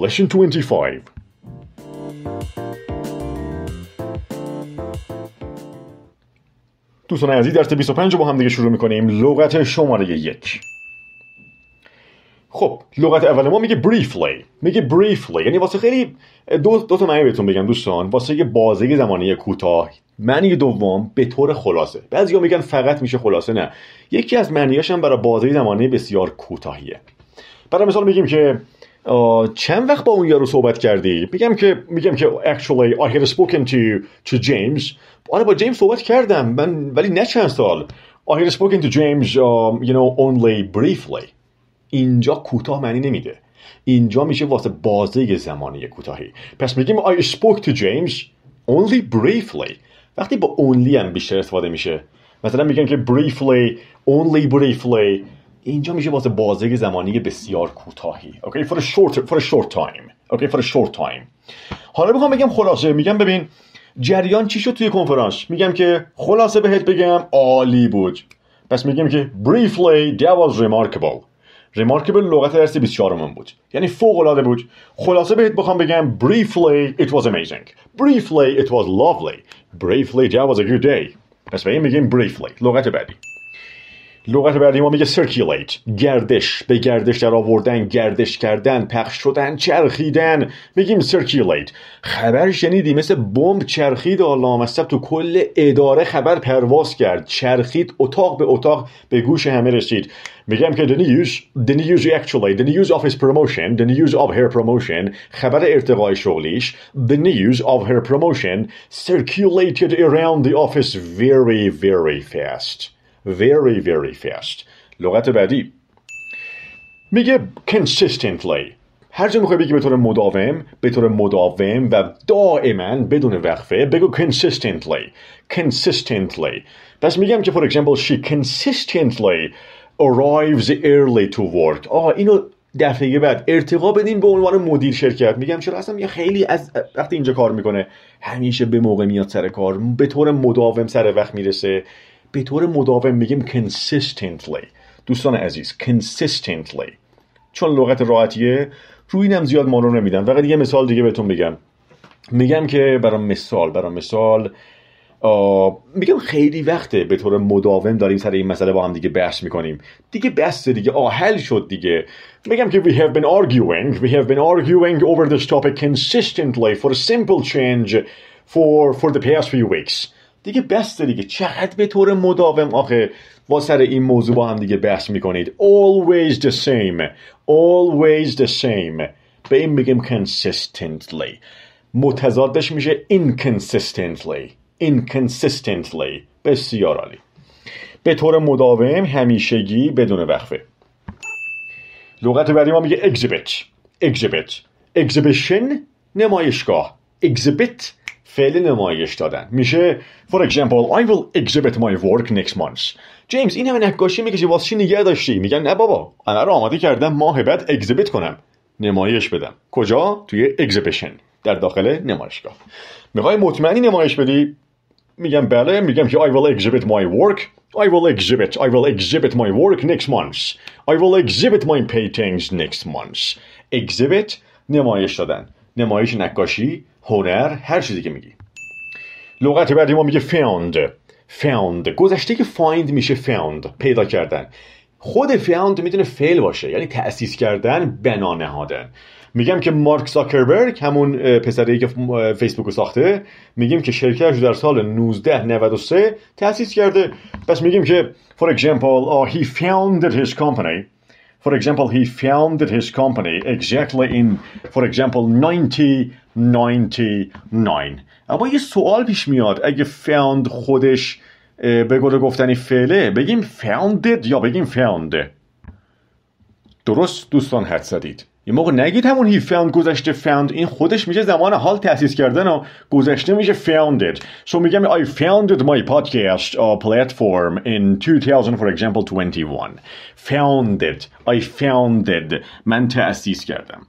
Lesson 25 دوستان عزیز درس 25 رو با هم دیگه شروع میکنیم لغت شماره یک خب لغت اول ما میگه briefly میگه briefly یعنی واسه خیلی دو, دو تا معنی بهتون بگم دوستان واسه یه بازه زمانی کوتاه معنی دوم به طور خلاصه ها میگن فقط میشه خلاصه نه یکی از معنیاش هم برای بازه زمانی بسیار کوتاهیه برای مثال میگیم که چند وقت با اون یارو صحبت کردی میگم که میگم که actually I have spoken to to James آره با جیمز صحبت کردم من ولی نه چند سال I have spoken to James um, you know only briefly اینجا کوتاه معنی نمیده اینجا میشه واسه بازه زمانی کوتاهی پس میگیم I spoke to James only briefly وقتی با only هم بیشتر استفاده میشه مثلا میگن که briefly only briefly اینجا میشه واسه بازه زمانی بسیار کوتاهی اوکی فور شورت فور شورت تایم اوکی فور شورت تایم حالا میخوام بگم خلاصه میگم ببین جریان چی شد توی کنفرانس میگم که خلاصه بهت بگم عالی بود پس میگم که briefly that was remarkable remarkable لغت درس 24 من بود یعنی فوق العاده بود خلاصه بهت بخوام بگم briefly it was amazing briefly it was lovely briefly that was a good day پس بگم میگیم briefly لغت بعدی لغت بعدی ما میگه circulate گردش به گردش در آوردن گردش کردن پخش شدن چرخیدن میگیم circulate خبر شنیدی مثل بمب چرخید آلام مصب تو کل اداره خبر پرواز کرد چرخید اتاق به اتاق به گوش همه رسید میگم که the news the news actually the news of his promotion the news of her promotion خبر ارتقای شغلیش the news of her promotion circulated around the office very very fast very very fast لغت بعدی میگه consistently هر جا میخوای بگی به طور مداوم به طور مداوم و دائما بدون وقفه بگو consistently consistently پس میگم که for example she consistently arrives early to work آه اینو دفعه بعد ارتقا بدین به عنوان مدیر شرکت میگم چرا اصلا یه خیلی از وقتی اینجا کار میکنه همیشه به موقع میاد سر کار به طور مداوم سر وقت میرسه به طور مداوم میگیم consistently دوستان عزیز consistently چون لغت راحتیه روی اینم زیاد مانو نمیدم فقط یه مثال دیگه بهتون میگم میگم که برای مثال برای مثال میگم خیلی وقته به طور مداوم داریم سر این مسئله با هم دیگه بحث میکنیم دیگه بحث دیگه آه شد دیگه میگم که we have been arguing we have been arguing over this topic consistently for a simple change for for the past few weeks دیگه بسته دیگه چقدر به طور مداوم آخه با سر این موضوع با هم دیگه بحث میکنید always the same always the same به این میگیم consistently متضادش میشه inconsistently inconsistently بسیار عالی به طور مداوم همیشگی بدون وقفه لغت بعدی ما میگه exhibit exhibit exhibition نمایشگاه exhibit فعل نمایش دادن میشه for example I will exhibit my work next month جیمز این همه نقاشی میکشی واسه چی نگه داشتی میگن نه بابا انا رو آماده کردم ماه بعد اگزیبیت کنم نمایش بدم کجا توی اگزیبیشن در داخل نمایشگاه میخوای مطمئنی نمایش بدی میگم بله میگم که I will exhibit my work I will exhibit I will exhibit my work next month I will exhibit my paintings next month exhibit نمایش دادن نمایش نقاشی هنر هر چیزی که میگی لغت بعدی ما میگه found found گذشته که find میشه found پیدا کردن خود found میتونه فعل باشه یعنی تأسیس کردن بنا نهادن میگم که مارک زاکربرگ همون پسری که فیسبوک رو ساخته میگیم که شرکتش در سال 1993 تأسیس کرده پس میگیم که for example he founded his company for example he founded his company exactly in for example 90 99 اما یه سوال پیش میاد اگه found خودش به قول گفتنی فعله بگیم founded یا بگیم found درست دوستان حد زدید یه موقع نگید همون هی found گذشته found این خودش میشه زمان حال تأسیس کردن و گذشته میشه founded so میگم I founded my podcast or uh, platform in 2000 for example 21 founded I founded من تأسیس کردم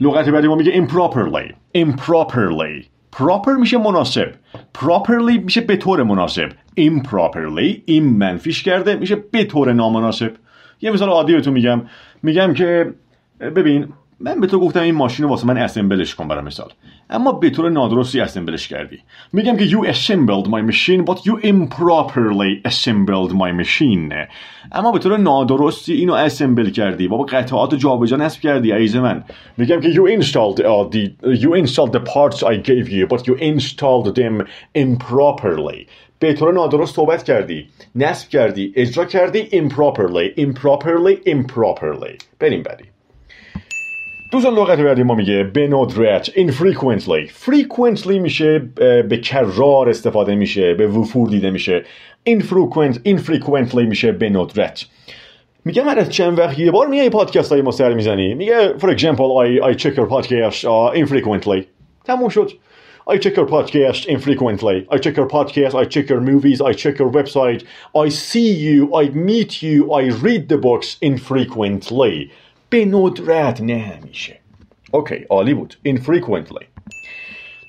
لغت بعدی ما میگه improperly improperly proper میشه مناسب properly میشه به طور مناسب improperly این منفیش کرده میشه به طور نامناسب یه مثال عادی تو میگم میگم که ببین من به تو گفتم این ماشین رو واسه من اسمبلش کن برای مثال اما به طور نادرستی اسمبلش کردی میگم که you assembled my machine but you improperly assembled my machine اما به طور نادرستی اینو اسمبل کردی بابا قطعات جابجا نصب کردی عیز من میگم که you installed uh, the you installed the parts I gave you but you installed them improperly به طور نادرست صحبت کردی نصب کردی اجرا کردی improperly improperly improperly بریم بریم دوستان لغت بعدی ما میگه به ندرت infrequently frequently میشه به کرار استفاده میشه به وفور دیده میشه infrequent infrequently میشه به ندرت میگه من از چند وقت یه بار میای پادکست های ما سر میزنی میگه for example I, I check your podcast uh, infrequently تموم شد I check your podcast infrequently. I check your podcast, I check your movies, I check your website. I see you, I meet you, I read the books infrequently. به ندرت نه همیشه اوکی عالی بود infrequently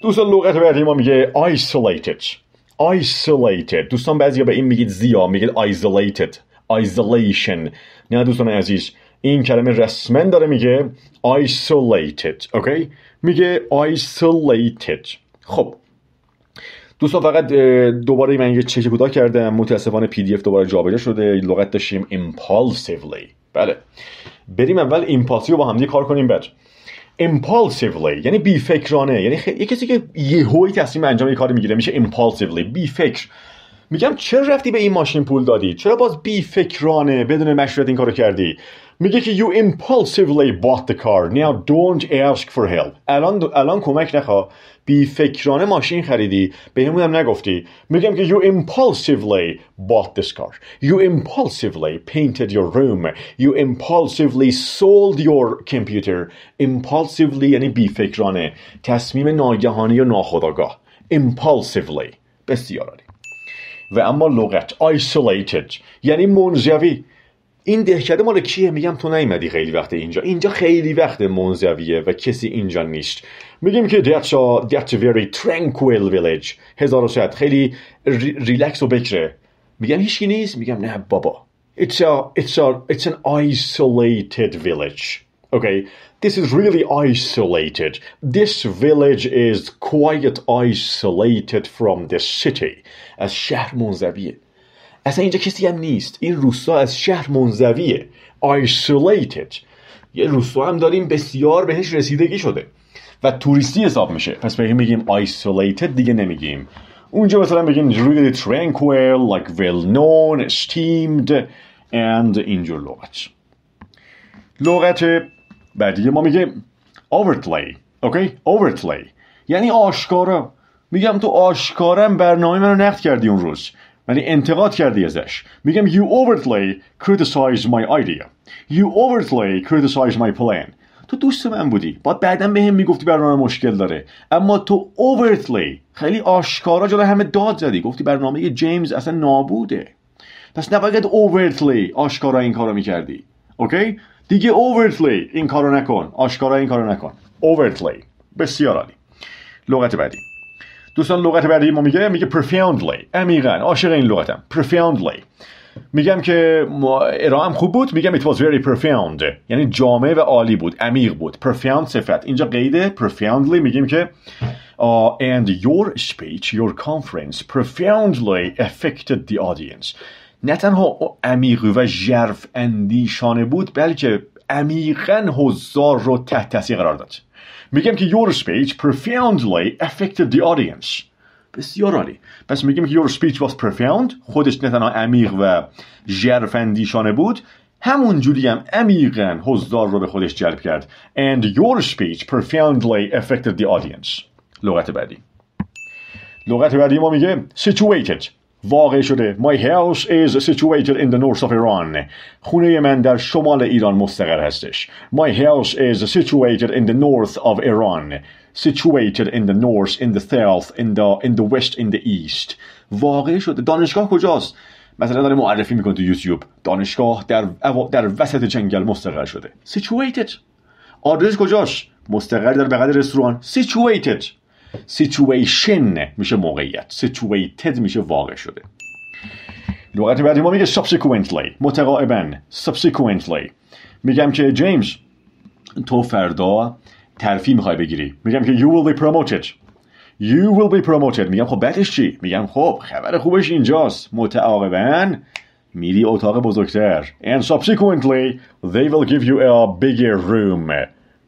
دوستان لغت بعدی ما میگه isolated isolated دوستان بعضی به این میگید زیا میگید isolated isolation نه دوستان عزیز این کلمه رسما داره میگه isolated اوکی میگه isolated خب دوستان فقط دوباره من یه چک کوتاه کردم متاسفانه پی دی اف دوباره جابجا شده لغت داشتیم impulsively بله بریم اول رو با همدیگه کار کنیم بچ ایمپالسیولی یعنی بی فکرانه یعنی یه کسی که یهوی تصمیم انجام یه کاری میگیره میشه ایمپالسیولی بی فکر میگم چرا رفتی به این ماشین پول دادی چرا باز بی فکرانه بدون مشورت این کارو کردی میگه که you impulsively bought the car now don't ask for help الان, الان کمک نخوا بی فکرانه ماشین خریدی به همونم نگفتی میگم که you impulsively bought this car you impulsively painted your room you impulsively sold your computer impulsively یعنی بی فکرانه تصمیم ناگهانی و ناخداگاه impulsively بسیار و اما لغت isolated یعنی منزوی این دهکده مال کیه میگم تو نیومدی خیلی وقت اینجا اینجا خیلی وقت منزویه و کسی اینجا نیست میگیم که دیتشا دیتش ویری ترنکویل ویلیج هزار و خیلی ری، ریلکس و بکره میگم هیچکی نیست میگم نه بابا it's a it's a it's an isolated village okay this is really isolated this village is quite isolated from the city از شهر منزویه اصلا اینجا کسی هم نیست این روستا از شهر منزویه isolated یه روستا هم داریم بسیار بهش رسیدگی شده و توریستی حساب میشه پس بگیم میگیم isolated دیگه نمیگیم اونجا مثلا بگیم really tranquil like well known esteemed and اینجور لغت لغت بعدی ما میگیم overtly اوکی okay? یعنی آشکارا میگم تو آشکارم برنامه من رو نقد کردی اون روز یعنی انتقاد کردی ازش میگم you overtly criticize my idea you overtly criticize my plan تو دوست من بودی باید بعدا به هم میگفتی برنامه مشکل داره اما تو overtly خیلی آشکارا جلو همه داد زدی گفتی برنامه جیمز اصلا نابوده پس نباید overtly آشکارا این کارو میکردی اوکی دیگه overtly این کارو نکن آشکارا این کارو نکن overtly بسیار عالی لغت بعدی دوستان لغت بعدی ما میگه میگه profoundly عمیقا عاشق این لغتم profoundly میگم که ارائه خوب بود میگم it was very profound یعنی جامع و عالی بود عمیق بود profound صفت اینجا قیده profoundly میگیم که and your speech, your conference profoundly affected the audience. نه تنها عمیق و ژرف اندیشانه بود بلکه عمیقا حضار رو تحت تاثیر قرار داد میگم که یور speech profoundly affected دی audience بسیار عالی پس میگم که یور speech was profound خودش نه تنها عمیق و اندیشانه بود همون جوری هم عمیقا حضار رو به خودش جلب کرد and your speech profoundly affected the audience لغت بعدی لغت بعدی ما میگه situated واقع شده My house is situated in the north of Iran خونه من در شمال ایران مستقر هستش My house is situated in the north of Iran situated in the north in the south in the in the west in the east واقع شده دانشگاه کجاست مثلا داره معرفی میکنه تو یوتیوب دانشگاه در در وسط جنگل مستقر شده situated آدرس کجاش مستقر در بغل رستوران situated سیچویشن میشه موقعیت سیچویتد میشه واقع شده لغت بعدی ما میگه subsequently متقاعبا subsequently میگم که جیمز تو فردا ترفی میخوای بگیری میگم که you will be promoted you will be promoted میگم خب بعدش چی میگم خب خبر خوبش اینجاست متعاقبا میری اتاق بزرگتر and subsequently they will give you a bigger room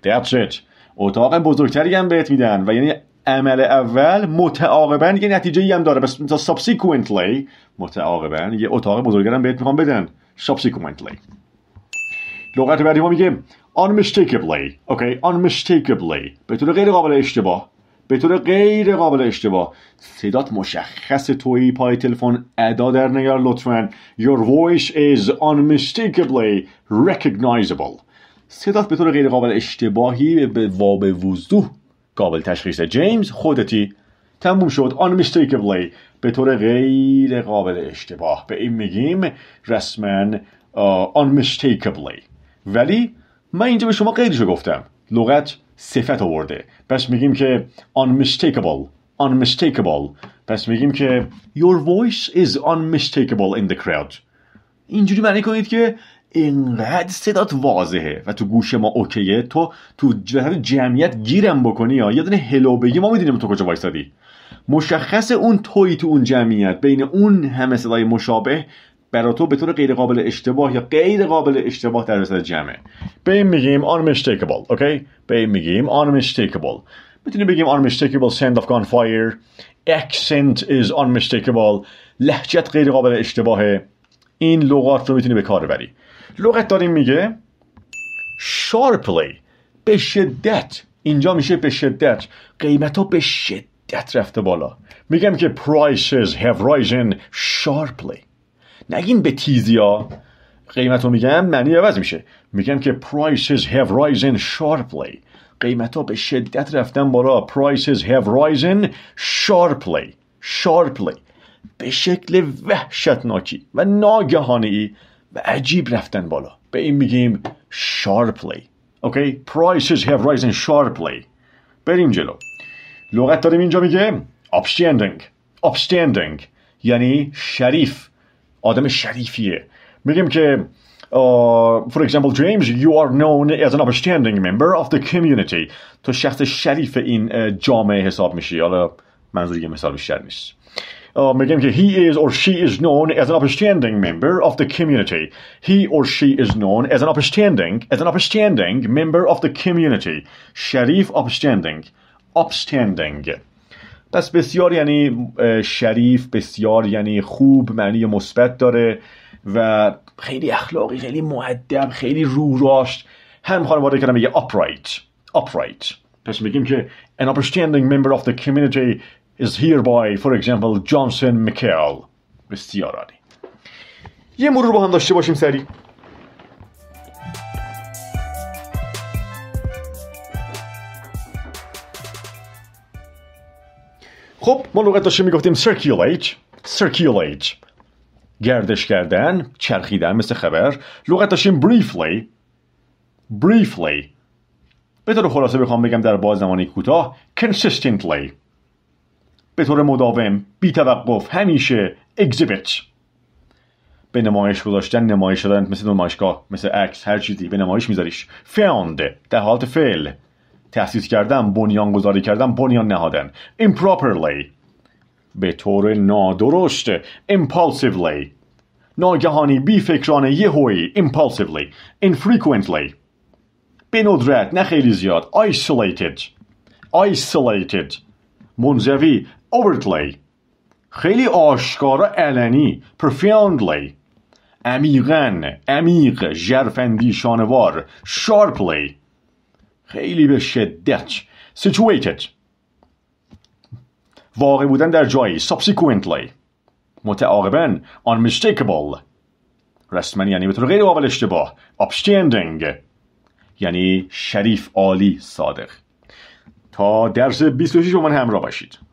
that's it اتاق بزرگتری هم بهت میدن و یعنی عمل اول متعاقبا یه نتیجه ای هم داره بس مثلا سابسیکوئنتلی متعاقبا یه اتاق هم بهت میخوام بدن سابسیکوئنتلی لغت بعدی ما میگه unmistakably okay. unmistakably به طور غیر قابل اشتباه به طور غیر قابل اشتباه صدات مشخص توی پای تلفن ادا در نگار لطفا your voice is unmistakably recognizable صدات به طور غیر قابل اشتباهی به واب وضوح قابل تشخیص جیمز خودتی تموم شد آن به طور غیر قابل اشتباه به این میگیم رسما آن ولی من اینجا به شما غیرشو گفتم لغت صفت آورده پس میگیم که unmistakable unmistakable پس میگیم که your voice is unmistakable in the crowd اینجوری معنی کنید که اینقدر صدات واضحه و تو گوش ما اوکیه تو تو جمعیت گیرم بکنی یا یه دونه هلو بگی ما میدونیم تو کجا وایسادی مشخص اون توی تو اون جمعیت بین اون همه صدای مشابه برا تو به طور غیر قابل اشتباه یا غیر قابل اشتباه در وسط جمعه به این میگیم unmistakable اوکی به این میگیم unmistakable میتونی بگیم unmistakable scent of gunfire accent is unmistakable لهجت غیر قابل اشتباهه این لغات رو میتونی به کار لغت داریم میگه شارپلی به شدت اینجا میشه به شدت قیمت ها به شدت رفته بالا میگم که prices have risen sharply نگین به تیزی ها قیمت رو میگم معنی عوض میشه میگم که prices have risen sharply قیمت ها به شدت رفتن بالا prices have risen sharply sharply به شکل وحشتناکی و ناگهانی به عجیب رفتن بالا به این میگیم شارپلی اوکی prices have risen شارپلی بریم جلو لغت داریم اینجا میگه upstanding upstanding یعنی شریف آدم شریفیه میگیم که Uh, for example James you are known as an upstanding member of the community تو شخص شریف این جامعه حساب میشی حالا منظور یه مثال بیشتر نیست Um, oh, again, he is or she is known as an upstanding member of the community. He or she is known as an upstanding, as an upstanding member of the community. Sharif, upstanding. Upstanding. پس بسیار یعنی شریف بسیار یعنی خوب معنی مثبت داره و خیلی اخلاقی خیلی معدب خیلی روح راشت هم خانواده کلمه upright upright پس میگیم که an upstanding member of the community is here by for example Johnson Michael بسیار عالی یه مرور با هم داشته باشیم سری. خب ما لغت داشته میگفتیم circulate circulate گردش کردن چرخیدن مثل خبر لغت داشتیم briefly briefly به طور خلاصه بخوام بگم در باز زمانی کوتاه consistently به طور مداوم توقف، همیشه اگزیبیت به نمایش گذاشتن نمایش دادن مثل نمایشگاه مثل عکس هر چیزی به نمایش میذاریش فاند در حالت فعل تأسیس کردن بنیان گذاری کردن بنیان نهادن improperly به طور نادرست impulsively ناگهانی بی فکرانه هوی impulsively infrequently به ندرت نه خیلی زیاد isolated isolated منزوی overtly خیلی آشکارا علنی profoundly عمیقا عمیق ژرفاندیشانوار sharply خیلی به شدت situated واقع بودن در جایی subsequently متعاقبا unmistakable رسما یعنی به طور غیر قابل اشتباه upstanding یعنی شریف عالی صادق تا درس 26 با من همراه باشید